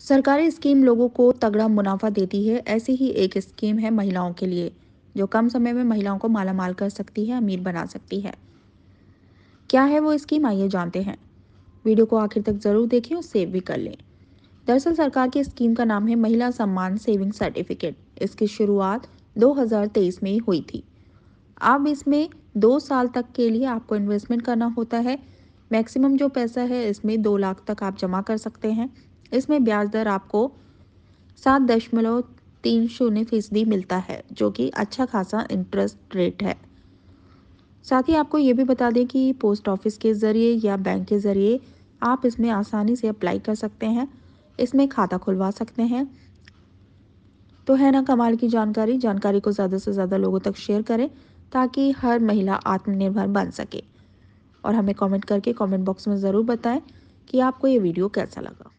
सरकारी स्कीम लोगों को तगड़ा मुनाफा देती है ऐसी ही एक स्कीम है महिलाओं के लिए जो कम समय में महिलाओं को मालामाल कर सकती है अमीर बना सकती है क्या है वो स्कीम आइए जानते हैं वीडियो को आखिर तक ज़रूर देखें और सेव भी कर लें दरअसल सरकार की स्कीम का नाम है महिला सम्मान सेविंग सर्टिफिकेट इसकी शुरुआत 2023 में हुई थी अब इसमें दो साल तक के लिए आपको इन्वेस्टमेंट करना होता है मैक्सिमम जो पैसा है इसमें दो लाख तक आप जमा कर सकते हैं इसमें ब्याज दर आपको सात दशमलव तीन शून्य फीसदी मिलता है जो कि अच्छा खासा इंटरेस्ट रेट है साथ ही आपको ये भी बता दें कि पोस्ट ऑफिस के ज़रिए या बैंक के ज़रिए आप इसमें आसानी से अप्लाई कर सकते हैं इसमें खाता खुलवा सकते हैं तो है ना कमाल की जानकारी जानकारी को ज़्यादा से ज़्यादा लोगों तक शेयर करें ताकि हर महिला आत्मनिर्भर बन सके और हमें कमेंट करके कमेंट बॉक्स में ज़रूर बताएं कि आपको ये वीडियो कैसा लगा